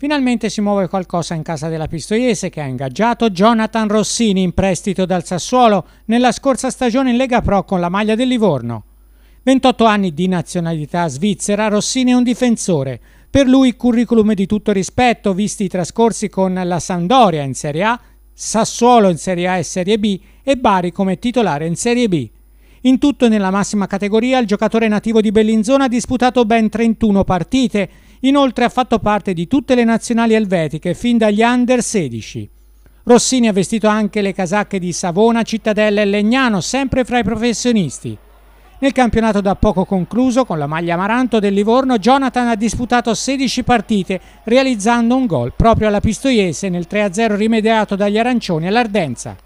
Finalmente si muove qualcosa in casa della Pistoiese che ha ingaggiato Jonathan Rossini in prestito dal Sassuolo nella scorsa stagione in Lega Pro con la maglia del Livorno. 28 anni di nazionalità svizzera, Rossini è un difensore. Per lui curriculum di tutto rispetto, visti i trascorsi con la Sandoria in Serie A, Sassuolo in Serie A e Serie B e Bari come titolare in Serie B. In tutto nella massima categoria il giocatore nativo di Bellinzona ha disputato ben 31 partite Inoltre ha fatto parte di tutte le nazionali elvetiche fin dagli under 16. Rossini ha vestito anche le casacche di Savona, Cittadella e Legnano, sempre fra i professionisti. Nel campionato da poco concluso con la maglia amaranto del Livorno, Jonathan ha disputato 16 partite, realizzando un gol proprio alla Pistoiese nel 3-0 rimediato dagli arancioni all'Ardenza.